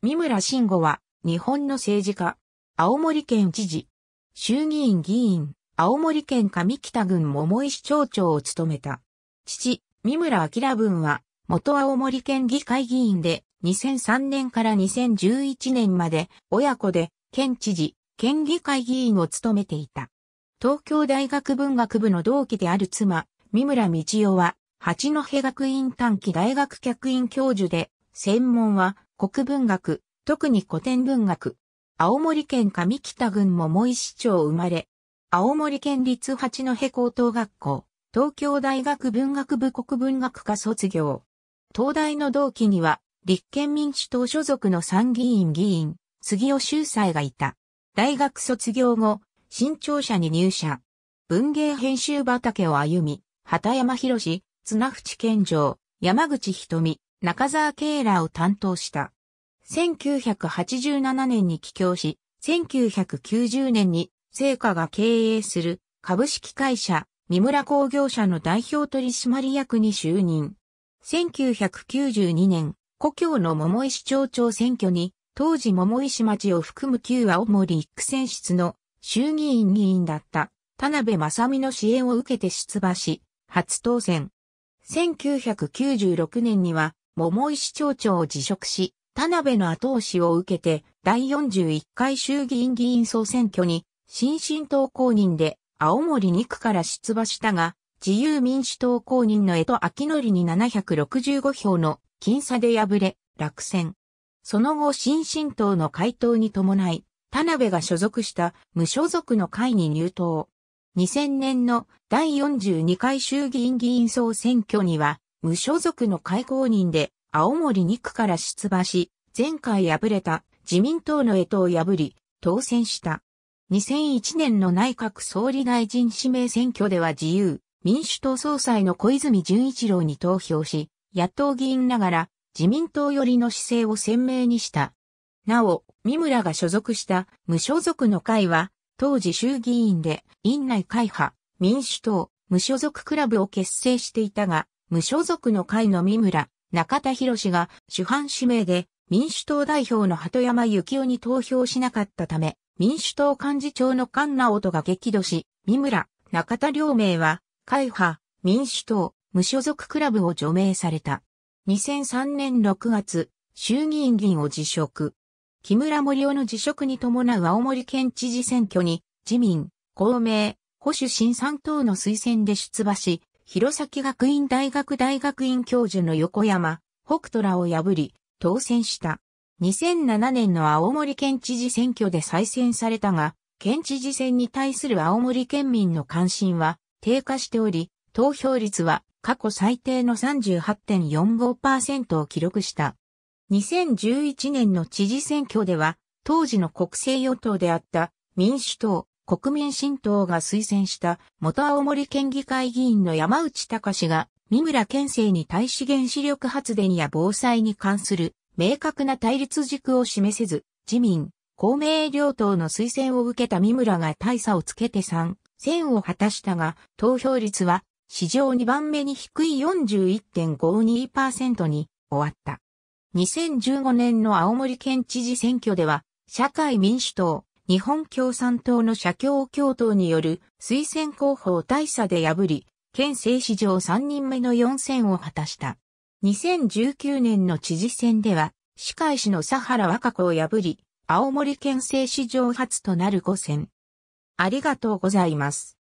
三村慎吾は、日本の政治家、青森県知事、衆議院議員、青森県上北郡桃石町長を務めた。父、三村明文は、元青森県議会議員で、2003年から2011年まで、親子で、県知事、県議会議員を務めていた。東京大学文学部の同期である妻、三村道夫は、八戸学院短期大学客員教授で、専門は国文学、特に古典文学。青森県上北郡桃井市長生まれ。青森県立八戸高等学校、東京大学文学部国文学科卒業。東大の同期には、立憲民主党所属の参議院議員、杉尾秀才がいた。大学卒業後、新潮社に入社。文芸編集畑を歩み、畑山博士、綱淵健城、山口瞳、中沢慶らを担当した。1987年に帰郷し、1990年に聖火が経営する株式会社三村工業社の代表取締役に就任。1992年、故郷の桃石町長選挙に、当時桃石町を含む旧青森一区選出の衆議院議員だった田辺正美の支援を受けて出馬し、初当選。1996年には桃井町長を辞職し、田辺の後押しを受けて、第41回衆議院議員総選挙に、新進党公認で、青森2区から出馬したが、自由民主党公認の江戸明則に765票の僅差で敗れ、落選。その後、新進党の回答に伴い、田辺が所属した無所属の会に入党。2000年の第42回衆議院議員総選挙には、無所属の開公人で青森2区から出馬し、前回敗れた自民党の江藤を破り、当選した。2001年の内閣総理大臣指名選挙では自由、民主党総裁の小泉純一郎に投票し、野党議員ながら自民党寄りの姿勢を鮮明にした。なお、三村が所属した無所属の会は、当時衆議院で院内会派、民主党、無所属クラブを結成していたが、無所属の会の三村、中田博が主犯指名で民主党代表の鳩山幸夫に投票しなかったため、民主党幹事長の菅直人が激怒し、三村、中田両名は、会派、民主党、無所属クラブを除名された。2003年6月、衆議院議員を辞職。木村森夫の辞職に伴う青森県知事選挙に、自民、公明、保守新三党の推薦で出馬し、弘前学院大学大学院教授の横山、北斗らを破り、当選した。2007年の青森県知事選挙で再選されたが、県知事選に対する青森県民の関心は低下しており、投票率は過去最低の38.45%を記録した。2011年の知事選挙では、当時の国政与党であった民主党、国民新党が推薦した元青森県議会議員の山内隆が三村県政に対し原子力発電や防災に関する明確な対立軸を示せず、自民、公明両党の推薦を受けた三村が大差をつけて3、選を果たしたが、投票率は史上2番目に低い41.52%に終わった。2015年の青森県知事選挙では、社会民主党、日本共産党の社協共闘による推薦候補を大差で破り、県政史上3人目の4選を果たした。2019年の知事選では、歯科医師の佐原和歌子を破り、青森県政史上初となる5選。ありがとうございます。